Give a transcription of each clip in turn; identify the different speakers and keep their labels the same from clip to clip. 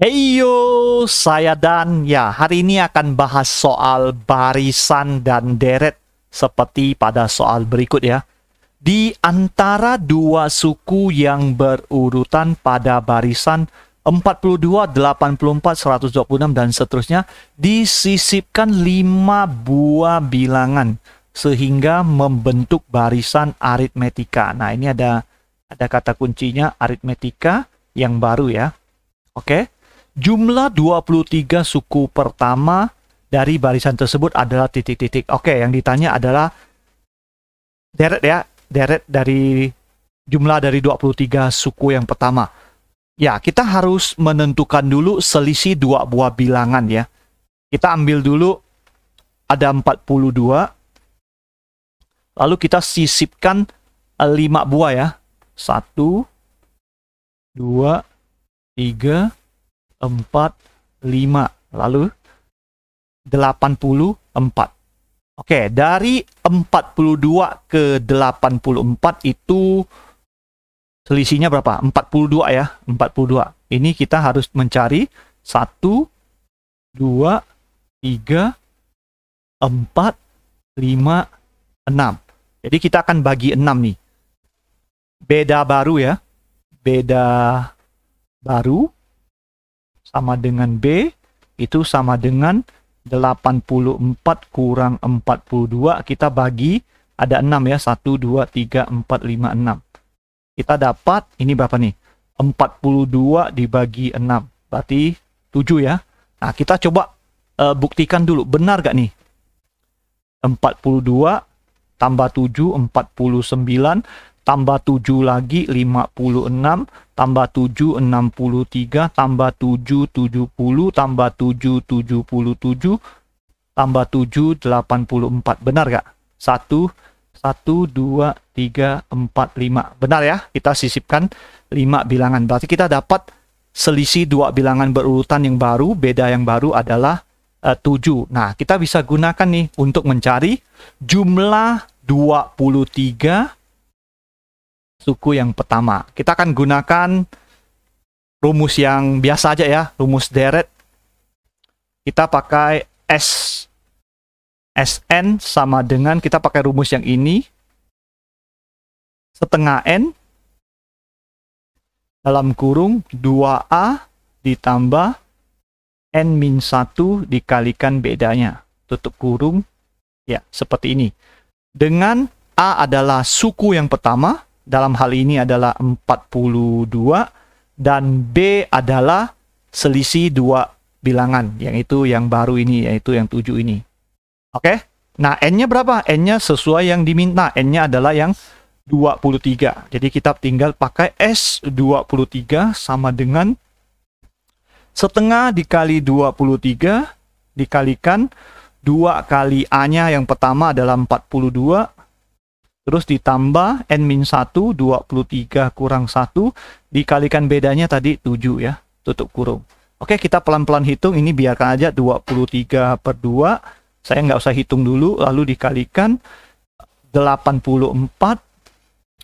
Speaker 1: Heyo, saya Dan. Ya, hari ini akan bahas soal barisan dan deret seperti pada soal berikut ya. Di antara dua suku yang berurutan pada barisan 42, 84, 126 dan seterusnya disisipkan 5 buah bilangan sehingga membentuk barisan aritmetika. Nah, ini ada ada kata kuncinya aritmetika yang baru ya. Oke. Jumlah 23 suku pertama dari barisan tersebut adalah titik-titik. Oke, yang ditanya adalah deret ya, deret dari jumlah dari 23 suku yang pertama. Ya, kita harus menentukan dulu selisih dua buah bilangan ya. Kita ambil dulu ada 42. Lalu kita sisipkan eh, lima buah ya. satu, dua, tiga, empat, lima, Lalu 84. Oke, dari 42 ke 84 itu selisihnya berapa? 42 ya, 42. Ini kita harus mencari 1, 2, 3, 4, 5, 6. Jadi kita akan bagi 6 nih. Beda baru ya. Beda baru sama dengan B itu sama dengan 84 kurang 42 kita bagi ada 6 ya 1 2 3 4 5 6 kita dapat ini berapa nih? 42 dibagi 6. Berarti 7 ya. Nah, kita coba uh, buktikan dulu benar gak nih? 42 tambah 7 49 tambah 7 lagi 56 tambah 7 63 tambah 7 70 tambah 7 77 tambah 7 84 benar gak? 1 2. 1, 2, 3, 4, 5. Benar ya, kita sisipkan 5 bilangan. Berarti kita dapat selisih dua bilangan berurutan yang baru, beda yang baru adalah eh, uh, 7. Nah, kita bisa gunakan nih untuk mencari jumlah 23 suku yang pertama. Kita akan gunakan rumus yang biasa aja ya, rumus deret. Kita pakai S SN sama dengan kita pakai rumus yang ini setengah N dalam kurung 2A ditambah N 1 dikalikan bedanya tutup kurung ya seperti ini dengan A adalah suku yang pertama dalam hal ini adalah 42 dan B adalah selisih dua bilangan yang itu yang baru ini yaitu yang 7 ini Oke. Okay? Nah, n-nya berapa? n-nya sesuai yang diminta. n-nya adalah yang 23. Jadi kita tinggal pakai S23 sama dengan setengah dikali 23 dikalikan 2 kali A-nya yang pertama adalah 42 terus ditambah N-1 23 kurang 1 dikalikan bedanya tadi 7 ya tutup kurung. Oke kita pelan-pelan hitung ini biarkan aja 23 per 2 saya nggak usah hitung dulu lalu dikalikan 84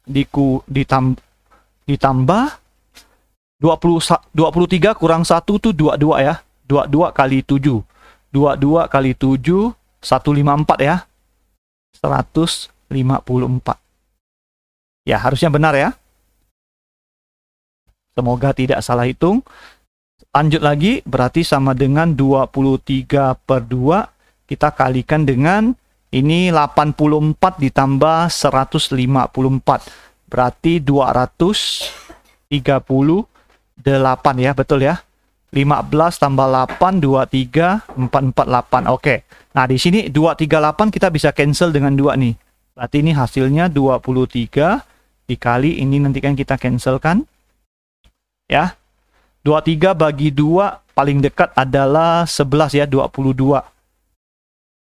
Speaker 1: diku ditam, ditambah 20 23 kurang 1 tuh 22 ya. 22 kali 7. 22 kali 7 154 ya. 154. Ya, harusnya benar ya. Semoga tidak salah hitung. Lanjut lagi, berarti sama dengan 23 per 2 kita kalikan dengan ini 84 ditambah 154 berarti 238 ya betul ya 15 tambah 8 23 448 oke nah di sini 238 kita bisa cancel dengan dua nih berarti ini hasilnya 23 dikali ini nanti kan kita cancelkan ya 23 bagi 2 paling dekat adalah 11 ya 22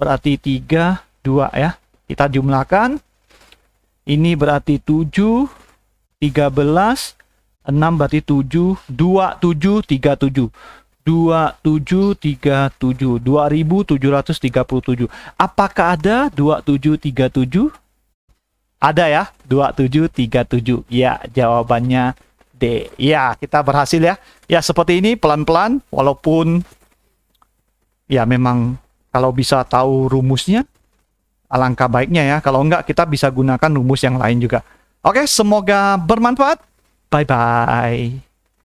Speaker 1: berarti 3, 2 ya. Kita jumlahkan. Ini berarti 7, 13, 6 berarti 7, 2, 7, 3, 7. 2, 7, 3, 2737 2737 Apakah ada 2737? Ada ya 2737 Ya jawabannya D Ya kita berhasil ya Ya seperti ini pelan-pelan Walaupun Ya memang kalau bisa tahu rumusnya, alangkah baiknya ya. Kalau enggak, kita bisa gunakan rumus yang lain juga. Oke, semoga bermanfaat. Bye-bye.